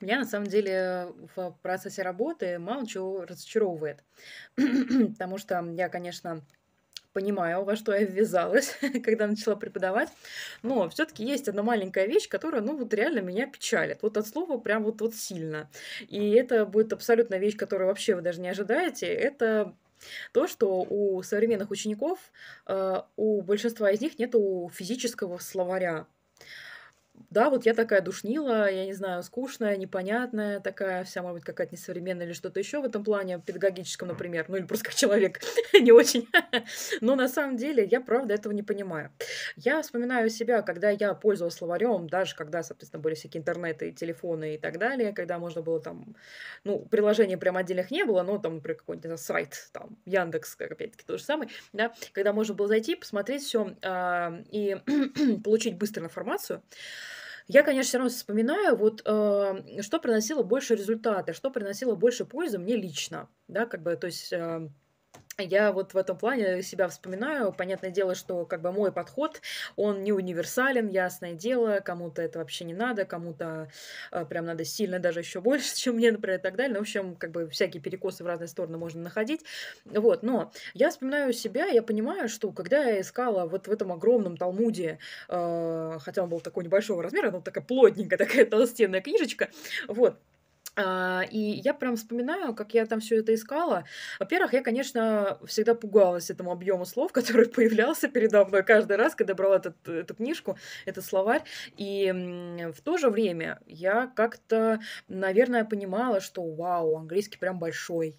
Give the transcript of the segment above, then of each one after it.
Меня на самом деле в процессе работы мало чего разочаровывает, потому что я, конечно, понимаю, во что я ввязалась, когда начала преподавать. Но все-таки есть одна маленькая вещь, которая, ну, вот реально меня печалит. Вот от слова прям вот, вот сильно. И это будет абсолютно вещь, которую вообще вы даже не ожидаете. Это то, что у современных учеников, э, у большинства из них нет физического словаря да, вот я такая душнила, я не знаю, скучная, непонятная такая, вся, может быть, какая-то несовременная или что-то еще в этом плане, педагогическом, например, ну или просто как человек не очень. Но на самом деле я правда этого не понимаю. Я вспоминаю себя, когда я пользовалась словарем, даже когда, соответственно, были всякие интернеты, телефоны и так далее, когда можно было там, ну, приложений прям отдельных не было, но там, например, какой-нибудь сайт, там, Яндекс, опять-таки, то же самое, да, когда можно было зайти, посмотреть все э, а, и получить быстро информацию, я, конечно, все равно вспоминаю, вот э, что приносило больше результата, что приносило больше пользы мне лично, да, как бы, то есть э, я вот в этом плане себя вспоминаю. Понятное дело, что как бы мой подход, он не универсален, ясное дело, кому-то это вообще не надо, кому-то э, прям надо сильно даже еще больше, чем мне, например, и так далее. Ну, в общем, как бы всякие перекосы в разные стороны можно находить. Вот, но я вспоминаю себя, я понимаю, что когда я искала вот в этом огромном Талмуде, э, хотя он был такой небольшого размера, но такая плотненькая, такая толстенная книжечка, вот, а, и я прям вспоминаю, как я там все это искала. Во-первых, я, конечно, всегда пугалась этому объему слов, который появлялся передо мной каждый раз, когда брала этот, эту книжку, этот словарь. И в то же время я как-то, наверное, понимала, что вау, английский прям большой.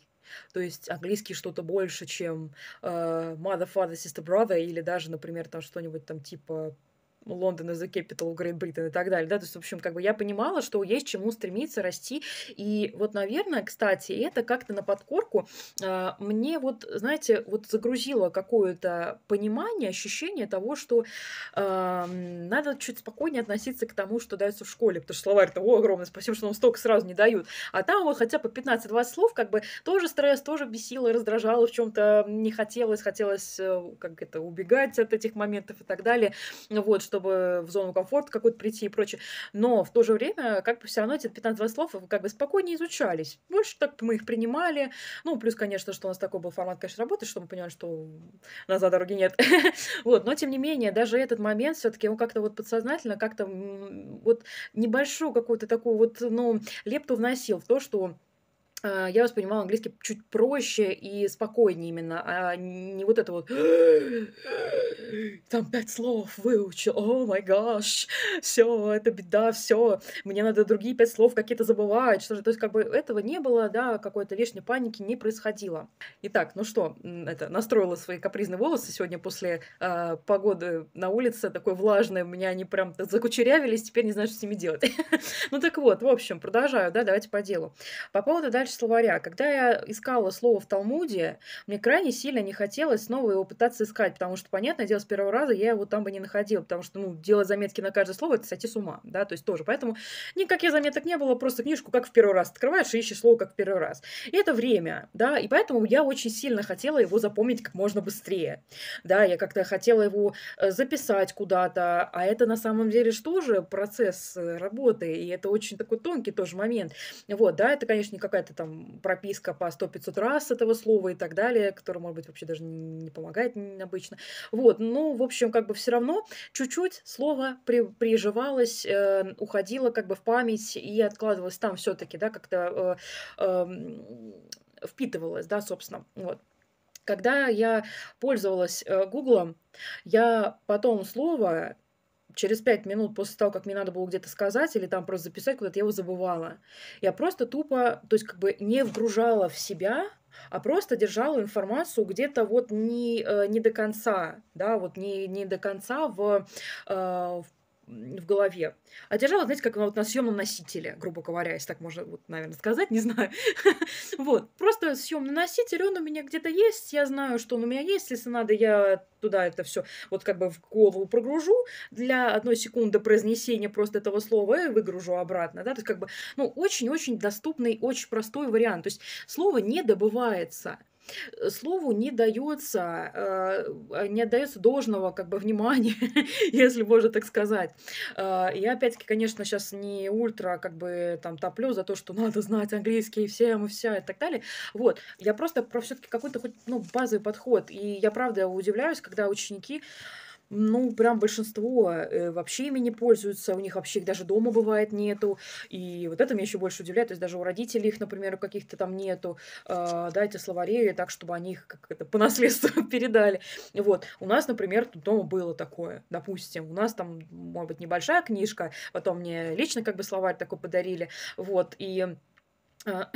То есть английский что-то больше, чем э, mother, father, sister, brother, или даже, например, там что-нибудь там типа Лондон из The Capital of Great Britain и так далее, да, то есть, в общем, как бы я понимала, что есть чему стремиться, расти, и вот, наверное, кстати, это как-то на подкорку э, мне вот, знаете, вот загрузило какое-то понимание, ощущение того, что э, надо чуть спокойнее относиться к тому, что дается в школе, потому что словарь-то, о, огромное спасибо, что нам столько сразу не дают, а там вот хотя бы 15-20 слов, как бы, тоже стресс, тоже бесило, раздражало, в чем то не хотелось, хотелось, э, как это, убегать от этих моментов и так далее, вот, что чтобы в зону комфорта какую-то прийти и прочее. Но в то же время, как бы все равно эти 15-20 слов как бы спокойнее изучались. Больше так мы их принимали. Ну, плюс, конечно, что у нас такой был формат, конечно, работы, что мы поняли, что назад дороги нет. вот, но тем не менее, даже этот момент все-таки он как-то вот подсознательно, как-то вот небольшую какую-то такую вот, ну, лепту вносил в то, что а, я воспринимала английский чуть проще и спокойнее именно, а не вот это вот там пять слов выучил, о май гаш, все, это беда, все, мне надо другие пять слов какие-то забывать, что же, то есть как бы этого не было, да, какой-то лишней паники не происходило. Итак, ну что, это, настроила свои капризные волосы сегодня после э, погоды на улице, такой влажной, у меня они прям закучерявились, теперь не знаю, что с ними делать. Ну так вот, в общем, продолжаю, да, давайте по делу. По поводу дальше словаря. Когда я искала слово в Талмуде, мне крайне сильно не хотелось снова его пытаться искать, потому что, понятное дело, с первого раза я его там бы не находила, потому что, ну, делать заметки на каждое слово — это сойти с ума, да, то есть тоже. Поэтому никаких заметок не было, просто книжку как в первый раз открываешь и ищешь слово как в первый раз. И это время, да, и поэтому я очень сильно хотела его запомнить как можно быстрее, да, я как-то хотела его э, записать куда-то, а это на самом деле что же процесс э, работы, и это очень такой тонкий тоже момент. Вот, да, это, конечно, не какая-то там прописка по 100-500 раз этого слова и так далее, которое, может быть, вообще даже не помогает обычно. Вот, ну, в общем, как бы все равно чуть-чуть слово при, приживалось, э, уходило как бы в память и откладывалось там все-таки, да, как-то э, э, впитывалось, да, собственно, вот. Когда я пользовалась э, Гуглом, я потом слово через пять минут после того, как мне надо было где-то сказать или там просто записать куда-то, я его забывала. Я просто тупо, то есть как бы не вгружала в себя а просто держала информацию где-то вот не, э, не до конца, да, вот не, не до конца в, э, в в голове, а держала, знаете, как вот на съемном носителе, грубо говоря, если так можно, вот, наверное, сказать, не знаю. вот, просто съемный носитель, он у меня где-то есть, я знаю, что он у меня есть, если надо, я туда это все вот как бы в голову прогружу для одной секунды произнесения просто этого слова и выгружу обратно, да, то есть как бы, ну, очень-очень доступный, очень простой вариант, то есть слово не добывается, слову не дается, э, не отдается должного как бы внимания, если можно так сказать. Я э, опять-таки, конечно, сейчас не ультра как бы там топлю за то, что надо знать английский всем и все и так далее. Вот, я просто про все-таки какой-то хоть ну, базовый подход. И я правда удивляюсь, когда ученики ну, прям большинство э, вообще ими не пользуются, у них вообще их даже дома бывает нету, и вот это меня еще больше удивляет, то есть даже у родителей их, например, каких-то там нету, а, да, эти словари, так, чтобы они их как это по наследству передали, вот. У нас, например, тут дома было такое, допустим, у нас там, может быть, небольшая книжка, потом мне лично как бы словарь такой подарили, вот, и а,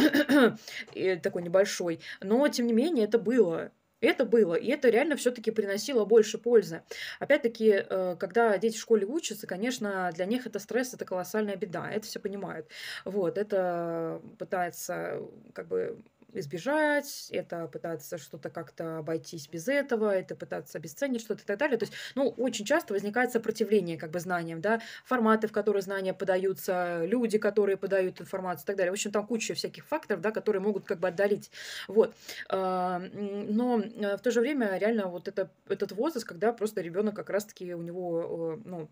такой небольшой. Но, тем не менее, это было. И Это было, и это реально все-таки приносило больше пользы. Опять-таки, э, когда дети в школе учатся, конечно, для них это стресс, это колоссальная беда, это все понимают. Вот, это пытается как бы избежать, это пытаться что-то как-то обойтись без этого, это пытаться обесценить что-то и так далее. То есть, ну, очень часто возникает сопротивление как бы знаниям, да, форматы, в которые знания подаются, люди, которые подают информацию и так далее. В общем, там куча всяких факторов, да, которые могут как бы отдалить. Вот. А, но э, в то же время реально вот это, этот возраст, когда просто ребенок как раз-таки у него, э, ну,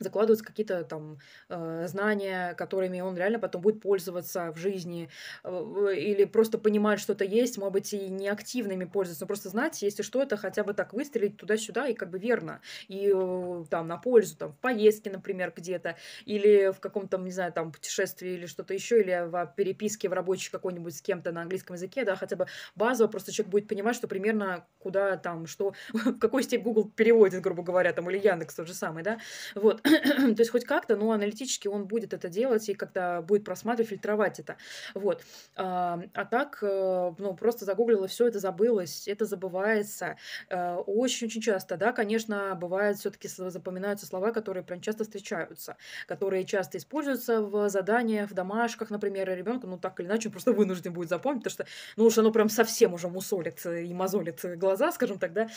закладываются какие-то там э, знания, которыми он реально потом будет пользоваться в жизни, или просто понимать, что то есть, может быть, и не активными пользоваться, но просто знать, если что, это хотя бы так выстрелить туда-сюда и как бы верно, и э, там на пользу, там в поездке, например, где-то, или в каком-то, не знаю, там путешествии или что-то еще, или в переписке в рабочей какой-нибудь с кем-то на английском языке, да, хотя бы базово просто человек будет понимать, что примерно куда там, что, в какой степени Google переводит, грубо говоря, там, или Яндекс тот же самый, да, вот, То есть хоть как-то, но аналитически он будет это делать и когда будет просматривать, фильтровать это. Вот. А, а так, э, ну, просто загуглила, все это забылось, это забывается. Э, очень-очень часто, да, конечно, бывает все-таки запоминаются слова, которые прям часто встречаются, которые часто используются в заданиях, в домашках, например, ребенку, ну, так или иначе, он просто вынужден будет запомнить, потому что, ну, уж оно прям совсем уже мусолит и мозолит глаза, скажем так, да.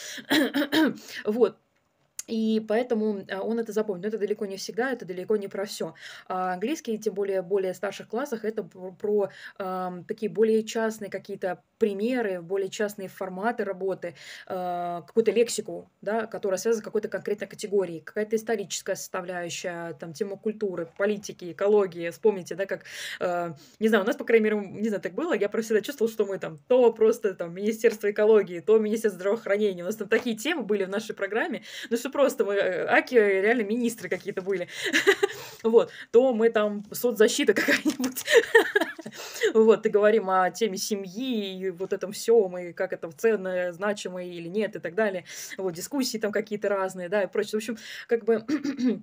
вот. И поэтому а, он это запомнит. Но это далеко не всегда, это далеко не про все. А английский, тем более более старших классах, это про, про э, такие более частные какие-то примеры, более частные форматы работы, э, какую-то лексику, да, которая связана с какой-то конкретной категорией, какая-то историческая составляющая, там, тема культуры, политики, экологии. Вспомните, да, как, э, не знаю, у нас, по крайней мере, не знаю, так было, я просто всегда чувствовала, что мы там то просто там Министерство экологии, то Министерство здравоохранения, у нас там такие темы были в нашей программе, но чтобы просто мы, э, Аки э, реально министры какие-то были, вот, то мы там соцзащита какая-нибудь, вот, и говорим о теме семьи и вот этом все мы как это ценно, значимо или нет, и так далее, вот, дискуссии там какие-то разные, да, и прочее, в общем, как бы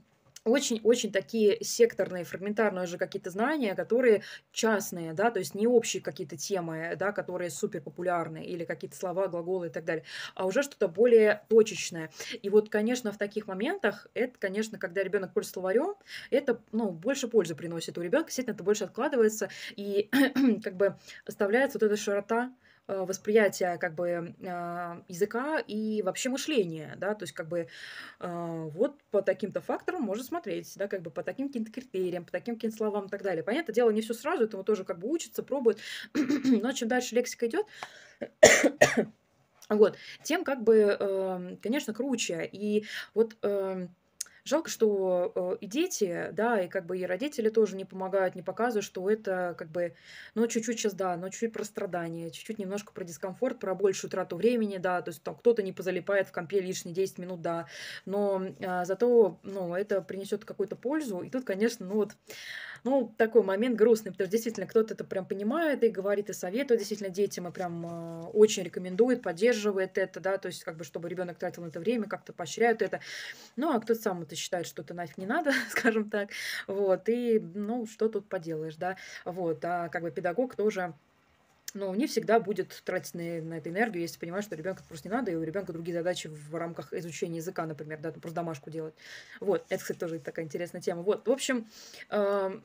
очень-очень такие секторные, фрагментарные уже какие-то знания, которые частные, да, то есть не общие какие-то темы, да, которые супер популярны или какие-то слова, глаголы и так далее, а уже что-то более точечное. И вот, конечно, в таких моментах это, конечно, когда ребенок пользуется словарем, это, ну, больше пользы приносит у ребенка, действительно, это больше откладывается и как бы оставляется вот эта широта Э, восприятия как бы а, языка и вообще мышления, да, то есть как бы а, вот по таким-то факторам можно смотреть, да, как бы по таким каким-то критериям, по таким каким-то словам и так далее. Понятно дело, не все сразу, этому тоже как бы учится, пробует, но чем дальше лексика идет, вот, тем как бы, эм, конечно, круче. И вот эм, Жалко, что э, и дети, да, и как бы и родители тоже не помогают, не показывают, что это как бы, ну, чуть-чуть сейчас, да, но чуть-чуть про страдания, чуть-чуть немножко про дискомфорт, про большую трату времени, да, то есть там кто-то не позалипает в компе лишние 10 минут, да, но а, зато, ну, это принесет какую-то пользу, и тут, конечно, ну, вот ну, такой момент грустный, потому что действительно кто-то это прям понимает и говорит и советует действительно детям, и прям э, очень рекомендует, поддерживает это, да, то есть как бы чтобы ребенок тратил на это время, как-то поощряют это. Ну, а кто-то сам это считает, что это нафиг не надо, скажем так, вот, и, ну, что тут поделаешь, да, вот, а как бы педагог тоже но не всегда будет тратить на, на это энергию, если понимаешь, что ребенка просто не надо, и у ребенка другие задачи в рамках изучения языка, например, да, просто домашку делать. Вот, это, кстати, тоже такая интересная тема. Вот, в общем, э,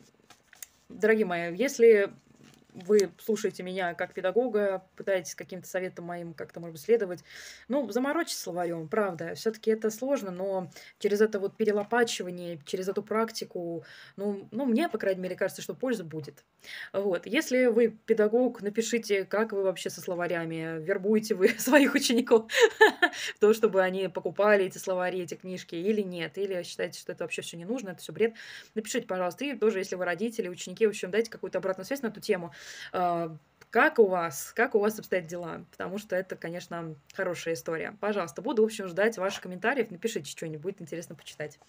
дорогие мои, если вы слушаете меня как педагога, пытаетесь каким-то советом моим как-то, может быть, следовать. Ну, заморочить словарем, правда. Все-таки это сложно, но через это вот перелопачивание, через эту практику, ну, ну, мне, по крайней мере, кажется, что польза будет. Вот. Если вы педагог, напишите, как вы вообще со словарями, вербуете вы своих учеников в то, чтобы они покупали эти словари, эти книжки, или нет, или считаете, что это вообще все не нужно, это все бред. Напишите, пожалуйста, и тоже, если вы родители, ученики, в общем, дайте какую-то обратную связь на эту тему. А, как у вас, как у вас обстоят дела, потому что это, конечно, хорошая история. Пожалуйста, буду, в общем, ждать ваших комментариев, напишите что-нибудь, интересно почитать.